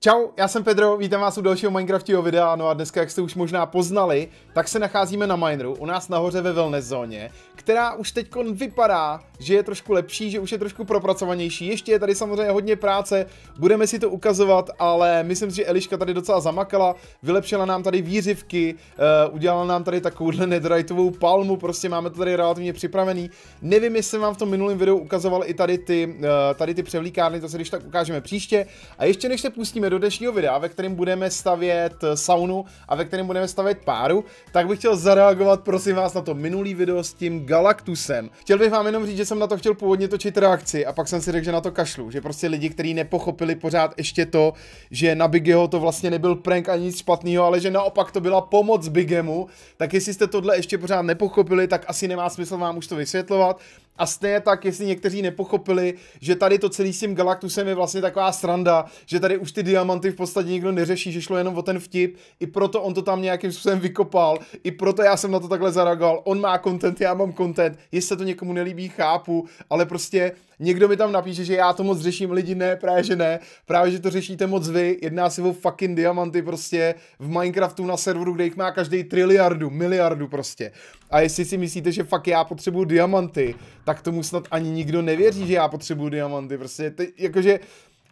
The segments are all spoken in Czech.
Čau, já jsem Pedro, vítám vás u dalšího Minecraftového videa, no a dneska, jak jste už možná poznali, tak se nacházíme na Mineru, u nás nahoře ve wellness zóně, která už teď vypadá, že je trošku lepší, že už je trošku propracovanější, ještě je tady samozřejmě hodně práce, budeme si to ukazovat, ale myslím si, že Eliška tady docela zamakala, vylepšila nám tady výřivky, uh, udělala nám tady takovouhle nedrajtovou palmu, prostě máme to tady relativně připravený, nevím, jestli jsem vám v tom minulém videu ukazoval i tady ty, uh, tady ty převlíkárny, to se když tak ukážeme příště, a ještě než se pustíme pustíme do dnešního videa, ve kterém budeme stavět eh, saunu a ve kterém budeme stavět páru, tak bych chtěl zareagovat, prosím vás, na to minulý video s tím Galactusem. Chtěl bych vám jenom říct, že jsem na to chtěl původně točit reakci a pak jsem si řekl, že na to kašlu, že prostě lidi, kteří nepochopili pořád ještě to, že na Bigeho to vlastně nebyl prank ani nic špatného, ale že naopak to byla pomoc Bigemu, tak jestli jste tohle ještě pořád nepochopili, tak asi nemá smysl vám už to vysvětlovat. A stejně tak, jestli někteří nepochopili, že tady to celý s tím Galactusem je vlastně taková sranda, že tady už ty diamanty v podstatě nikdo neřeší, že šlo jenom o ten vtip, i proto on to tam nějakým způsobem vykopal, i proto já jsem na to takhle zareagoval, on má content, já mám content, jestli se to někomu nelíbí, chápu, ale prostě někdo mi tam napíše, že já to moc řeším, lidi ne, právě že ne, právě že to řešíte moc vy, jedná se o fucking diamanty prostě v Minecraftu na serveru, kde jich má každý triliardu, miliardu prostě. A jestli si myslíte, že fakt já potřebuju diamanty, tak tomu snad ani nikdo nevěří, že já potřebuju diamanty. Prostě ty, jakože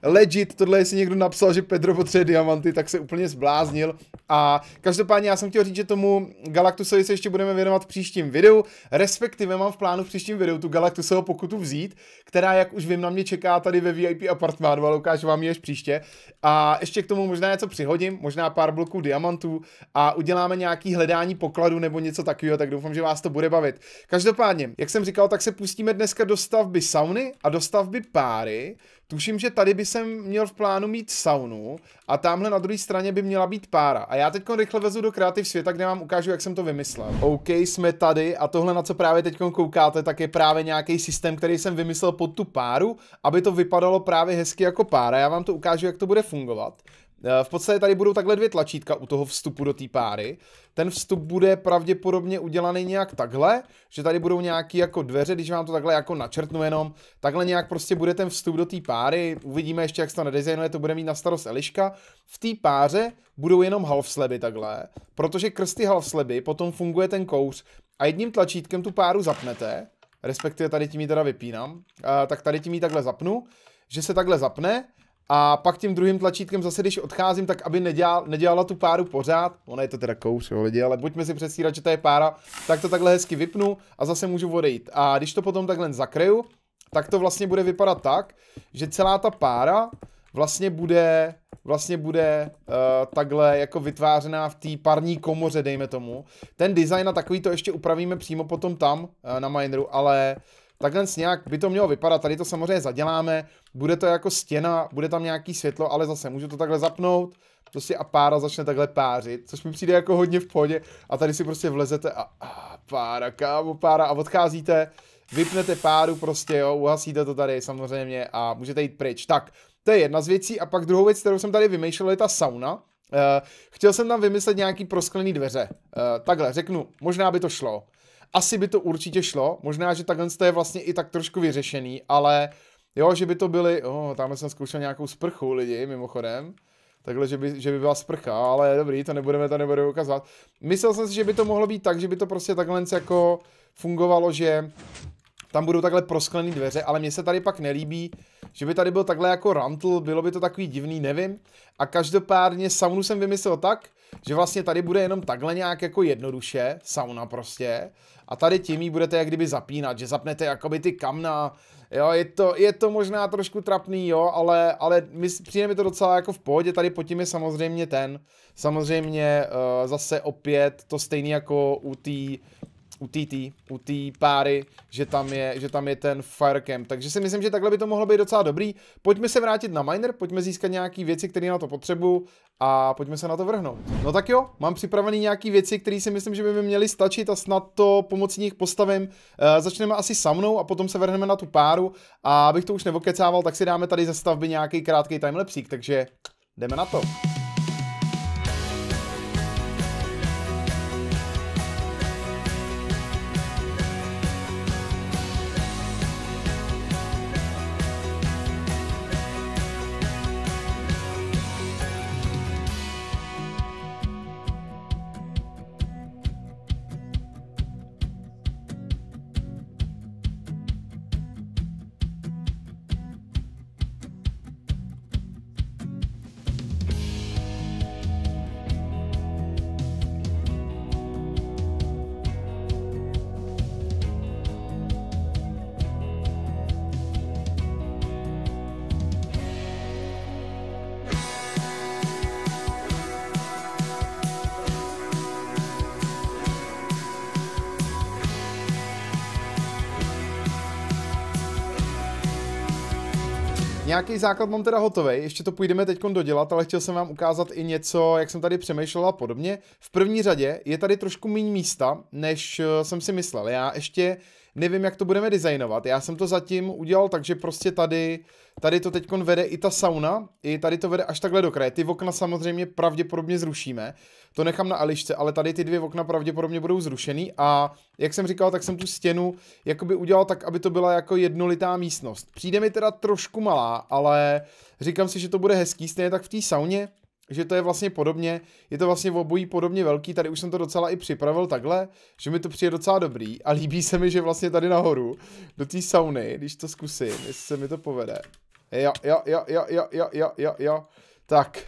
legit, tohle jestli někdo napsal, že Pedro potřebuje diamanty, tak se úplně zbláznil. A každopádně já jsem chtěl říct, že tomu Galactusovi se ještě budeme věnovat v příštím videu, respektive mám v plánu v příštím videu tu Galactusovou pokutu vzít, která, jak už vím, na mě čeká tady ve VIP apartmánu, ale ukážu vám ji až příště. A ještě k tomu možná něco přihodím, možná pár bloků diamantů a uděláme nějaký hledání pokladu nebo něco takového, tak doufám, že vás to bude bavit. Každopádně, jak jsem říkal, tak se pustíme dneska do stavby sauny a do stavby páry. Tuším, že tady by se jsem měl v plánu mít saunu a tamhle na druhé straně by měla být pára. A já teď rychle vezu do kreativ světa, kde vám ukážu, jak jsem to vymyslel. OK, jsme tady a tohle, na co právě teď koukáte, tak je právě nějaký systém, který jsem vymyslel pod tu páru, aby to vypadalo právě hezky jako pára. Já vám to ukážu, jak to bude fungovat. Eh, v podstatě tady budou takhle dvě tlačítka u toho vstupu do té páry. Ten vstup bude pravděpodobně udělaný nějak takhle, že tady budou nějaké jako dveře, když vám to takhle jako načrtnu jenom, takhle nějak prostě bude ten vstup do té páry, uvidíme ještě, jak se to nadizajnuje, to bude mít na starost Eliška. V té páře budou jenom sleby takhle, protože krsty sleby, potom funguje ten kouř a jedním tlačítkem tu páru zapnete, respektive tady tím ji teda vypínám, eh, tak tady tím ji takhle zapnu, že se takhle zapne a pak tím druhým tlačítkem zase, když odcházím, tak aby nedělal, nedělala tu páru pořád. Ona je to teda kouř, jo, lidi, ale buďme si přesírat, že to je pára. Tak to takhle hezky vypnu a zase můžu odejít. A když to potom takhle zakryju, tak to vlastně bude vypadat tak, že celá ta pára vlastně bude vlastně bude uh, takhle jako vytvářená v té parní komoře, dejme tomu. Ten design a takový to ještě upravíme přímo potom tam uh, na mineru, ale uh, Takhle nějak by to mělo vypadat, tady to samozřejmě zaděláme, bude to jako stěna, bude tam nějaký světlo, ale zase můžu to takhle zapnout, prostě a pára začne takhle pářit, což mi přijde jako hodně v pohodě a tady si prostě vlezete a, a pára, kámo, pára a odcházíte, vypnete páru prostě, jo, uhasíte to tady samozřejmě a můžete jít pryč. Tak, to je jedna z věcí a pak druhou věc, kterou jsem tady vymýšlel, je ta sauna. Uh, chtěl jsem tam vymyslet nějaký prosklený dveře. Uh, takhle, řeknu, možná by to šlo asi by to určitě šlo, možná, že takhle je vlastně i tak trošku vyřešený, ale jo, že by to byly, oh, tamhle jsem zkoušel nějakou sprchu lidi, mimochodem, takhle, že by, že by byla sprcha, ale dobrý, to nebudeme, to nebudeme ukazovat. Myslel jsem si, že by to mohlo být tak, že by to prostě takhle jako fungovalo, že tam budou takhle prosklené dveře, ale mně se tady pak nelíbí, že by tady byl takhle jako rantl, bylo by to takový divný, nevím. A každopádně saunu jsem vymyslel tak, že vlastně tady bude jenom takhle nějak jako jednoduše, sauna prostě, a tady tím ji budete jak kdyby zapínat, že zapnete jakoby ty kamna, jo, je to, je to možná trošku trapný, jo, ale, ale my, přijde mi to docela jako v pohodě, tady pod tím je samozřejmě ten, samozřejmě uh, zase opět to stejný jako u té u TT, u té páry, že tam, je, že tam je ten Firecamp. Takže si myslím, že takhle by to mohlo být docela dobrý. Pojďme se vrátit na miner, pojďme získat nějaké věci, které na to potřebuju a pojďme se na to vrhnout. No tak jo, mám připravené nějaké věci, které si myslím, že by mi měly stačit a snad to pomocí nich postavím. E, začneme asi sa mnou a potom se vrhneme na tu páru a abych to už nevokecával, tak si dáme tady ze stavby nějaký krátký timelapsík, takže jdeme na to. nějaký základ mám teda hotový, ještě to půjdeme teď dodělat, ale chtěl jsem vám ukázat i něco, jak jsem tady přemýšlel a podobně. V první řadě je tady trošku méně místa, než eh, jsem si myslel. Já ještě nevím, jak to budeme designovat. Já jsem to zatím udělal tak, že prostě tady, tady to teď vede i ta sauna, i tady to vede až takhle do kraje. Ty okna samozřejmě pravděpodobně zrušíme, to nechám na Ališce, ale tady ty dvě okna pravděpodobně budou zrušený a jak jsem říkal, tak jsem tu stěnu jakoby udělal tak, aby to byla jako jednolitá místnost. Přijde mi teda trošku malá, ale říkám si, že to bude hezký, stejně tak v té sauně, že to je vlastně podobně, je to vlastně v obojí podobně velký, tady už jsem to docela i připravil takhle, že mi to přijde docela dobrý a líbí se mi, že vlastně tady nahoru, do té sauny, když to zkusím, jestli se mi to povede. Jo, jo, jo, jo, jo, jo, jo, jo, jo. Tak,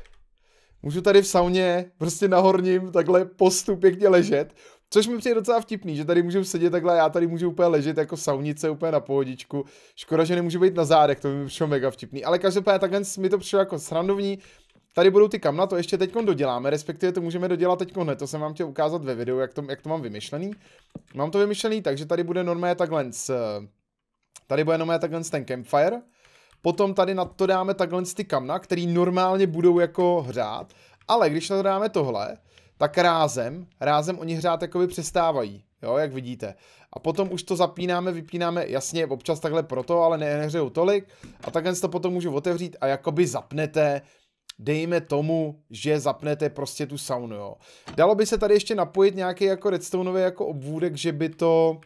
můžu tady v sauně prostě na horním takhle postu pěkně ležet, Což mi přijde docela vtipný, že tady můžu sedět takhle, já tady můžu úplně ležet jako saunice, úplně na pohodičku. Škoda, že nemůžu být na zádech, to by mi přišlo mega vtipný. Ale každopádně takhle mi to přišlo jako srandovní, Tady budou ty kamna, to ještě teď doděláme, respektive to můžeme dodělat teď hned, to jsem vám chtěl ukázat ve videu, jak to, jak to mám vymyšlený. Mám to vymyšlený tak, že tady bude normálně takhle, tady bude normálně takhle ten campfire, potom tady na to dáme takhle ty kamna, který normálně budou jako hřát, ale když na to dáme tohle, tak rázem, rázem oni hřát jakoby přestávají, jo, jak vidíte. A potom už to zapínáme, vypínáme, jasně, občas takhle proto, ale nehřejou tolik. A takhle to potom můžu otevřít a jakoby zapnete dejme tomu, že zapnete prostě tu saunu, jo. Dalo by se tady ještě napojit nějaký jako redstoneový jako obvůdek, že by to,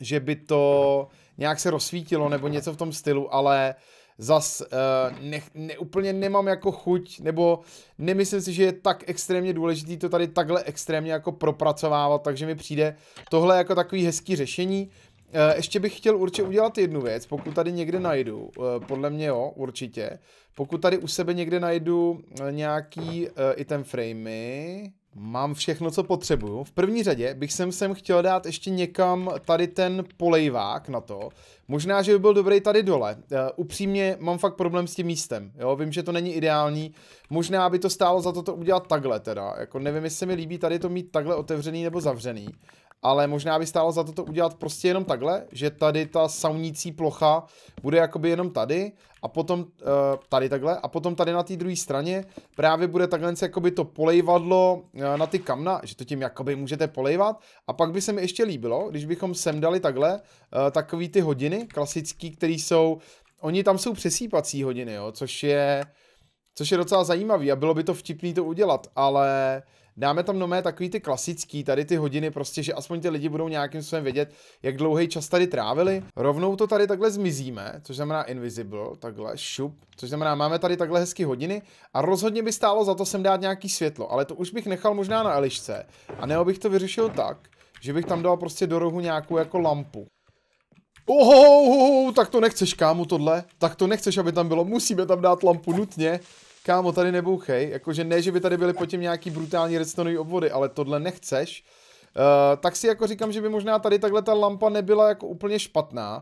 že by to nějak se rozsvítilo nebo něco v tom stylu, ale zas uh, eh, ne, ne, úplně nemám jako chuť, nebo nemyslím si, že je tak extrémně důležitý to tady takhle extrémně jako propracovávat, takže mi přijde tohle jako takový hezký řešení. Eh, ještě bych chtěl určitě udělat jednu věc, pokud tady někde najdu, eh, podle mě jo, určitě, pokud tady u sebe někde najdu eh, nějaký item framey, mám všechno, co potřebuju. V první řadě bych sem sem chtěl dát ještě někam tady ten polejvák na to. Možná, že by byl dobrý tady dole. upřímně mám fakt problém s tím místem. Jo, vím, že to není ideální. Možná by to stálo za to to udělat takhle teda. Jako nevím, jestli se mi líbí tady to mít takhle otevřený nebo zavřený ale možná by stálo za to to udělat prostě jenom takhle, že tady ta saunící plocha bude jakoby jenom tady a potom eh, tady takhle a potom tady na té druhé straně právě bude takhle jakoby to polejvadlo eh, na ty kamna, že to tím jakoby můžete polejvat a pak by se mi ještě líbilo, když bychom sem dali takhle eh, takový ty hodiny klasický, které jsou, oni tam jsou přesýpací hodiny, jo, což je což je docela zajímavý a bylo by to vtipný to udělat, ale dáme tam nové takový ty klasický, tady ty hodiny prostě, že aspoň ty lidi budou nějakým způsobem vědět, jak dlouhý čas tady trávili. Rovnou to tady takhle zmizíme, což znamená invisible, takhle šup, což znamená, máme tady takhle hezky hodiny a rozhodně by stálo za to sem dát nějaký světlo, ale to už bych nechal možná na Elišce a nebo bych to vyřešil tak, že bych tam dal prostě do rohu nějakou jako lampu. Oho, tak to nechceš, kámu, tohle. Tak to nechceš, aby tam bylo. Musíme tam dát lampu nutně kámo, tady nebouchej, jakože ne, že by tady byly potom nějaký brutální redstoneový obvody, ale tohle nechceš, Uh, tak si jako říkám, že by možná tady takhle ta lampa nebyla jako úplně špatná.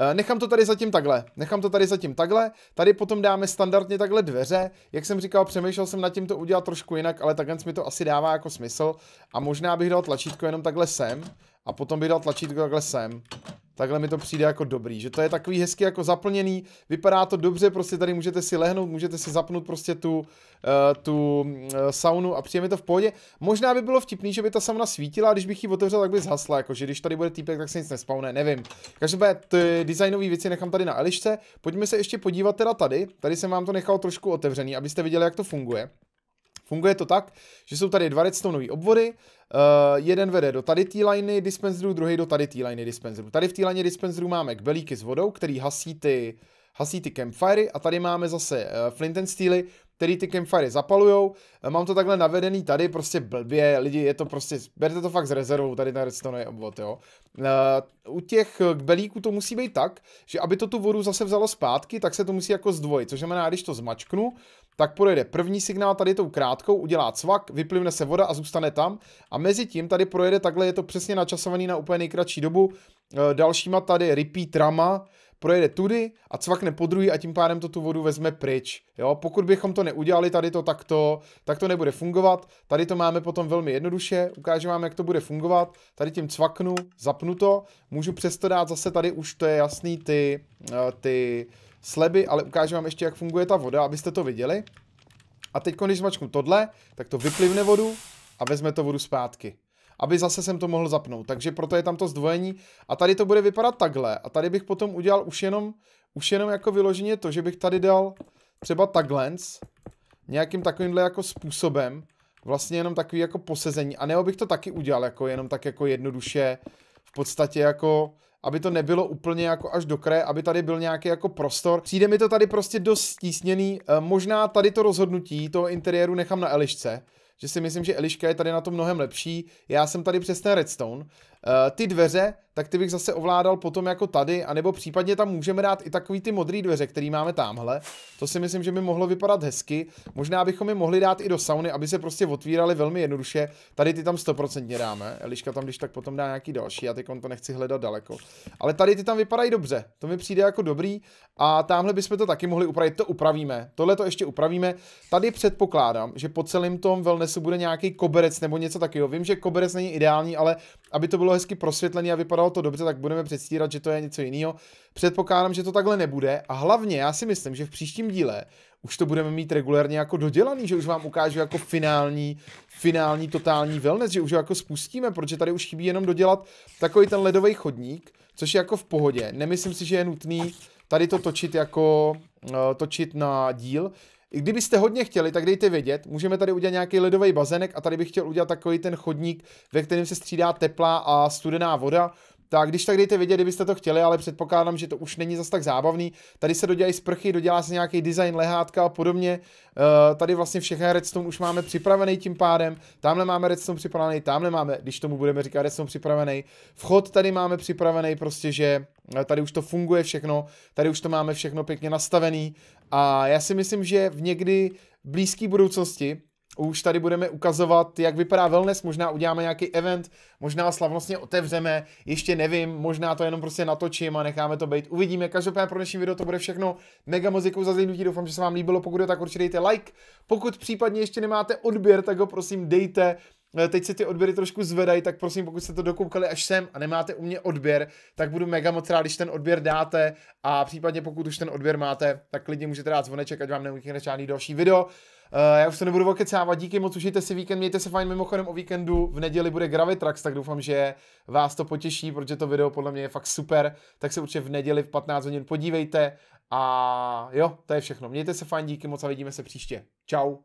Uh, nechám to tady zatím takhle. Nechám to tady zatím takhle. Tady potom dáme standardně takhle dveře. Jak jsem říkal, přemýšlel jsem nad tím to udělat trošku jinak, ale takhle mi to asi dává jako smysl. A možná bych dal tlačítko jenom takhle sem a potom bych dal tlačítko takhle sem. Takhle mi to přijde jako dobrý, že to je takový hezky jako zaplněný, vypadá to dobře, prostě tady můžete si lehnout, můžete si zapnout prostě tu, uh, tu eh, saunu a přijde mi to v pohodě. Možná by bylo vtipný, že by ta sauna svítila, a když bych ji otevřel, tak by zhasla, jakože když tady bude týpek, tak se nic nespawne, nevím. Každopádně ty designové věci nechám tady na Elišce, pojďme se ještě podívat teda tady, tady jsem vám to nechal trošku otevřený, abyste viděli, jak to funguje. Funguje to tak, že jsou tady dva redstoneové obvody, Uh, jeden vede do tady té liney dispenseru, druhý do tady té liney dispenseru. Tady v té liney dispenseru máme kbelíky s vodou, který hasí ty, hasí ty campfiry a tady máme zase uh, flint and steely, který ty campfire zapalujou. Eh, mám to takhle navedený tady, prostě blbě, lidi, je to prostě, berte to fakt s rezervou, tady ten redstone obvod, jo. Eh, u těch eh, kbelíků to musí být tak, že aby to tu vodu zase vzalo zpátky, tak se to musí jako zdvojit, což znamená, když to zmačknu, tak projede první signál tady tou krátkou, udělá cvak, vyplivne se voda a zůstane tam a mezi tím tady projede, takhle je to přesně načasovaný na úplně nejkratší dobu, dalšíma tady repeat rama projede tudy a cvakne po druhý a tím pádem to tu vodu vezme pryč. Jo? Pokud bychom to neudělali tady to takto, tak to nebude fungovat. Tady to máme potom velmi jednoduše, ukážu vám, jak to bude fungovat. Tady tím cvaknu, zapnu to, můžu přesto dát zase tady už, to je jasný, ty, eh, ty sleby, ale ukážu vám ještě, jak funguje ta voda, abyste to viděli. A teď, když zmačknu tohle, tak to vyplivne vodu a vezme to vodu zpátky aby zase jsem to mohl zapnout. Takže proto je tam to zdvojení a tady to bude vypadat takhle. A tady bych potom udělal už jenom, už jenom jako vyloženě to, že bych tady dal třeba takhle nějakým takovýmhle jako způsobem, vlastně jenom takový jako posezení. A nebo bych to taky udělal jako jenom tak jako jednoduše, v podstatě jako aby to nebylo úplně jako až do kraje, aby tady byl nějaký jako prostor. Přijde mi to tady prostě dost stísněný, eh, možná tady to rozhodnutí toho interiéru nechám na Elišce, že si myslím, že Eliška je tady na to mnohem lepší. Já jsem tady přes ten Redstone Eh, ty dveře, tak ty bych zase ovládal potom jako tady, anebo případně tam můžeme dát i takový ty modrý dveře, který máme tamhle. To si myslím, že by mohlo vypadat hezky. Možná bychom je mohli dát i do sauny, aby se prostě otvíraly velmi jednoduše. Tady ty tam stoprocentně dáme. Eliška tam když tak potom dá nějaký další, já teď to nechci hledat daleko. Ale tady ty tam vypadají dobře, to mi přijde jako dobrý. A tamhle bychom to taky mohli upravit, to upravíme. Tohle to ještě upravíme. Tady předpokládám, že po celém tom wellnessu bude nějaký koberec nebo něco takového. Vím, že koberec není ideální, ale aby to bylo hezky prosvětlené a vypadalo to dobře, tak budeme předstírat, že to je něco jiného. Předpokládám, že to takhle nebude a hlavně já si myslím, že v příštím díle už to budeme mít regulérně jako dodělaný, že už vám ukážu jako finální, finální totální wellness, že už ho jako spustíme, protože tady už chybí jenom dodělat takový ten ledový chodník, což je jako v pohodě. Nemyslím si, že je nutný tady to točit jako eh, točit na díl. I kdybyste hodně chtěli, tak dejte vědět. Můžeme tady udělat nějaký ledový bazenek a tady bych chtěl udělat takový ten chodník, ve kterém se střídá teplá a studená voda. Tak když tak dejte vědět, kdybyste to chtěli, ale předpokládám, že to už není zas tak zábavný. Tady se dodělají sprchy, dodělá se nějaký design lehátka a podobně. Eh, tady vlastně všechny redstone už máme připravený tím pádem. Tamhle máme redstone připravený, tamhle máme, když tomu budeme říkat redstone připravený. Vchod tady máme připravený, prostě že eh, tady už to funguje všechno, tady už to máme všechno pěkně nastavený. A já si myslím, že v někdy blízké budoucnosti už tady budeme ukazovat, jak vypadá wellness, možná uděláme nějaký event, možná slavnostně otevřeme, ještě nevím, možná to jenom prostě natočím a necháme to být. Uvidíme, každopádně pro dnešní video to bude všechno. Mega muzikou za zajímavý, doufám, že se vám líbilo, pokud jo, tak určitě dejte like. Pokud případně ještě nemáte odběr, tak ho prosím dejte. Eh, teď se ty odběry trošku zvedají, tak prosím, pokud jste to dokoukali až sem a nemáte u mě odběr, tak budu mega moc rád, když ten odběr dáte a případně pokud už ten odběr máte, tak klidně můžete dát zvoneček, ať vám neunikne žádný další video. Eh, já už se nebudu okecávat, díky moc, užijte si víkend, mějte se fajn, mimochodem o víkendu v neděli bude Gravitrax, tak doufám, že vás to potěší, protože to video podle mě je fakt super, tak se určitě v neděli v 15 hodin podívejte a jo, to je všechno. Mějte se fajn, díky moc a vidíme se příště. Ciao.